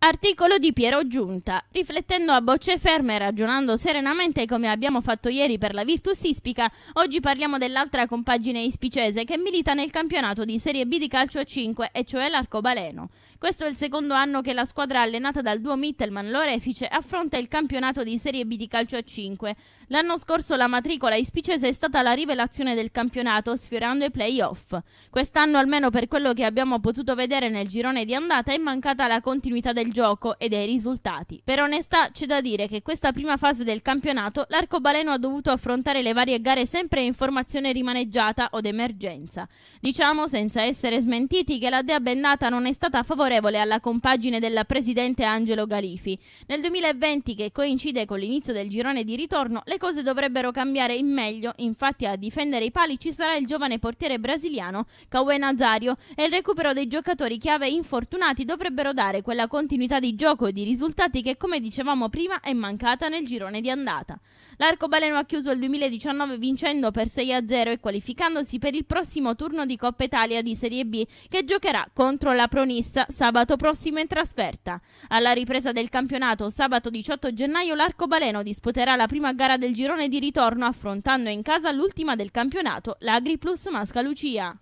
Articolo di Piero Giunta. Riflettendo a bocce ferme e ragionando serenamente come abbiamo fatto ieri per la Virtus Ispica, oggi parliamo dell'altra compagine ispicese che milita nel campionato di Serie B di calcio 5, e cioè l'Arcobaleno. Questo è il secondo anno che la squadra allenata dal duo Mittelman Lorefice affronta il campionato di Serie B di calcio 5. L'anno scorso la matricola ispicese è stata la rivelazione del campionato, sfiorando i playoff. Quest'anno, almeno per quello che abbiamo potuto vedere nel girone di andata, è mancata la continuità del del gioco e dei risultati. Per onestà c'è da dire che questa prima fase del campionato l'arcobaleno ha dovuto affrontare le varie gare sempre in formazione rimaneggiata o d'emergenza. Diciamo senza essere smentiti che la dea bendata non è stata favorevole alla compagine del presidente Angelo Galifi. Nel 2020, che coincide con l'inizio del girone di ritorno, le cose dovrebbero cambiare in meglio, infatti a difendere i pali ci sarà il giovane portiere brasiliano Cauê Nazario e il recupero dei giocatori chiave infortunati dovrebbero dare quella continuità continuità di gioco e di risultati che, come dicevamo prima, è mancata nel girone di andata. L'arcobaleno ha chiuso il 2019 vincendo per 6-0 e qualificandosi per il prossimo turno di Coppa Italia di Serie B che giocherà contro la Pronissa sabato prossimo in trasferta. Alla ripresa del campionato sabato 18 gennaio l'arcobaleno disputerà la prima gara del girone di ritorno affrontando in casa l'ultima del campionato l'Agri Plus Masca Lucia.